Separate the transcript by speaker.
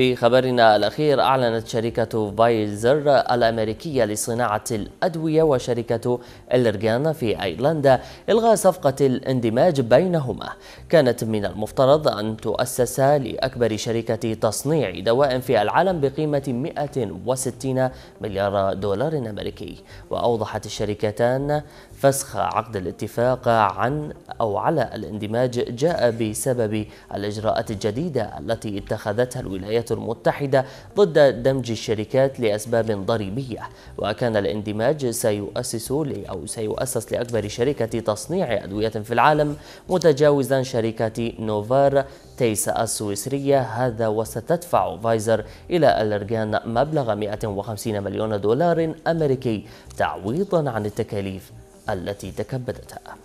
Speaker 1: في خبرنا الأخير أعلنت شركة فايزر الأمريكية لصناعة الأدوية وشركة إلرجان في أيرلندا إلغاء صفقة الاندماج بينهما كانت من المفترض أن تؤسس لأكبر شركة تصنيع دواء في العالم بقيمة 160 مليار دولار أمريكي وأوضحت الشركتان فسخ عقد الاتفاق عن أو على الاندماج جاء بسبب الإجراءات الجديدة التي اتخذتها الولايات المتحدة ضد دمج الشركات لأسباب ضريبية وكان الاندماج سيؤسس أو سيؤسس لأكبر شركة تصنيع أدوية في العالم متجاوزا شركة نوفار تيسا السويسرية هذا وستدفع فايزر إلى الأرجان مبلغ 150 مليون دولار أمريكي تعويضا عن التكاليف التي تكبدتها